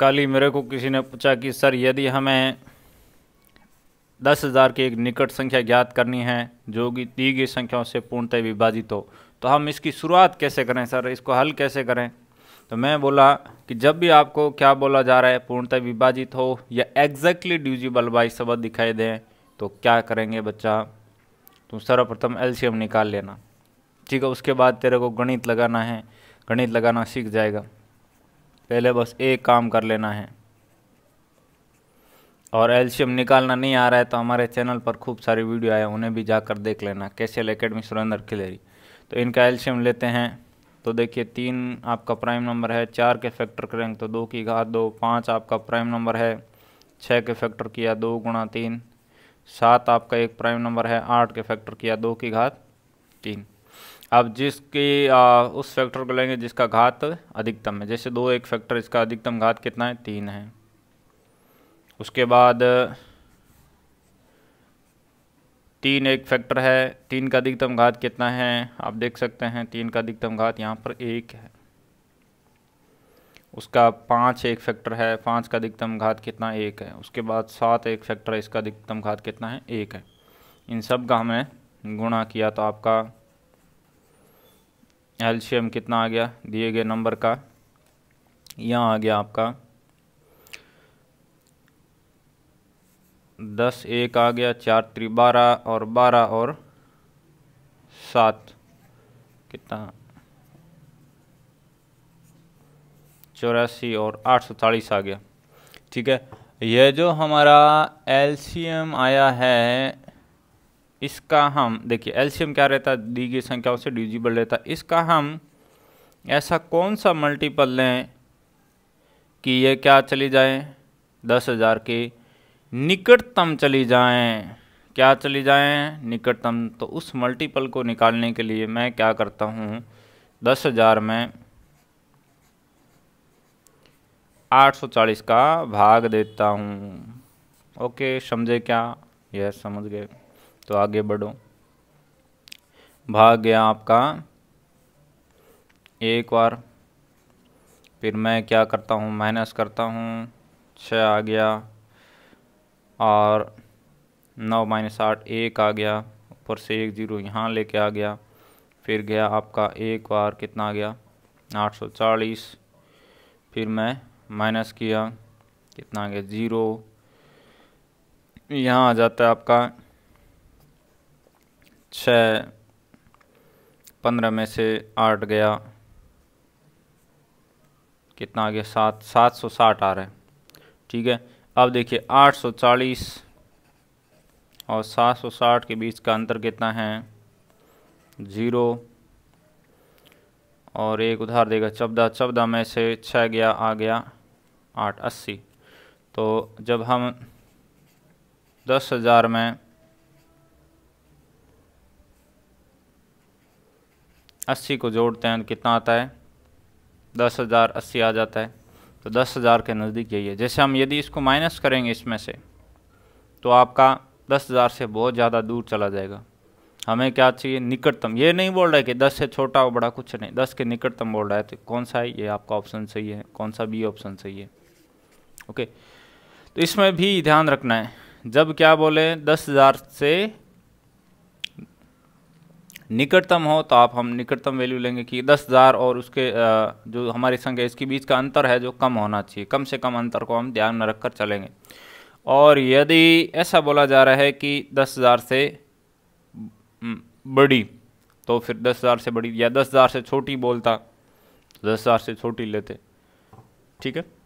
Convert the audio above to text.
कल ही मेरे को किसी ने पूछा कि सर यदि हमें दस हज़ार की एक निकट संख्या ज्ञात करनी है जो कि दी गई संख्याओं से पूर्णतः विभाजित हो तो हम इसकी शुरुआत कैसे करें सर इसको हल कैसे करें तो मैं बोला कि जब भी आपको क्या बोला जा रहा है पूर्णतः विभाजित हो या एग्जैक्टली ड्यूजिबल बाई शब्द दिखाई दें तो क्या करेंगे बच्चा तो सर्वप्रथम एल निकाल लेना ठीक है उसके बाद तेरे को गणित लगाना है गणित लगाना सीख जाएगा पहले बस एक काम कर लेना है और एल्शियम निकालना नहीं आ रहा है तो हमारे चैनल पर खूब सारी वीडियो आए उन्हें भी जाकर देख लेना कैसे एकेडमी सुरेंद्र खिलेरी तो इनका एल्शियम लेते हैं तो देखिए तीन आपका प्राइम नंबर है चार के फैक्टर करेंगे तो दो की घात दो पाँच आपका प्राइम नंबर है छः के फैक्टर किया दो गुणा तीन सात आपका एक प्राइम नंबर है आठ के फैक्टर किया दो की घात तीन अब जिसकी आ, उस फैक्टर को लेंगे जिसका घात अधिकतम है जैसे दो एक फैक्टर इसका अधिकतम घात कितना है तीन है उसके बाद तीन एक फैक्टर है तीन का अधिकतम घात कितना है आप देख सकते हैं तीन का अधिकतम घात यहाँ पर एक है उसका पाँच एक फैक्टर है पाँच का अधिकतम घात कितना एक है उसके बाद सात एक फैक्टर है इसका अधिकतम घात कितना है एक है इन सब का हमें गुणा किया तो आपका एल्शियम कितना आ गया दिए गए नंबर का यहाँ आ गया आपका दस एक आ गया चार त्री बारह और बारह और सात कितना चौरासी और आठ सौ चालीस आ गया ठीक है यह जो हमारा एलसीएम आया है इसका हम देखिए एलसीएम क्या रहता है दी गई संख्याओं से डिजिबल रहता है इसका हम ऐसा कौन सा मल्टीपल लें कि ये क्या चली जाए दस हज़ार के निकटतम चली जाए क्या चली जाए निकटतम तो उस मल्टीपल को निकालने के लिए मैं क्या करता हूँ दस हज़ार में आठ सौ चालीस का भाग देता हूँ ओके समझे क्या यह समझ गए तो आगे बढ़ो भाग गया आपका एक बार फिर मैं क्या करता हूँ माइनस करता हूँ छः आ गया और नौ माइनस आठ एक आ गया ऊपर से एक जीरो यहाँ लेके आ गया फिर गया आपका एक बार कितना आ गया आठ सौ चालीस फिर मैं माइनस किया कितना आ गया ज़ीरो यहाँ आ जाता है आपका छः पंद्रह में से आठ गया कितना आ गया सात सात सौ साठ आ रहा है ठीक है अब देखिए आठ सौ चालीस और सात सौ साठ के बीच का अंतर कितना है ज़ीरो और एक उधार देगा चौदह चौदह में से छः गया आ गया आठ अस्सी तो जब हम दस हज़ार में अस्सी को जोड़ते हैं तो कितना आता है दस हज़ार अस्सी आ जाता है तो दस हज़ार के नज़दीक यही है जैसे हम यदि इसको माइनस करेंगे इसमें से तो आपका दस हज़ार से बहुत ज़्यादा दूर चला जाएगा हमें क्या चाहिए निकटतम ये नहीं बोल रहा है कि दस से छोटा और बड़ा कुछ नहीं दस के निकटतम बोल रहा है तो कौन सा है ये आपका ऑप्शन सही है कौन सा बी ऑप्शन सही है ओके तो इसमें भी ध्यान रखना है जब क्या बोले दस हज़ार से निकटतम हो तो आप हम निकटतम वैल्यू लेंगे कि दस हज़ार और उसके जो हमारी संख्या इसके बीच का अंतर है जो कम होना चाहिए कम से कम अंतर को हम ध्यान में रखकर चलेंगे और यदि ऐसा बोला जा रहा है कि दस हज़ार से बड़ी तो फिर दस हज़ार से बड़ी या दस हज़ार से छोटी बोलता दस हज़ार से छोटी लेते ठीक है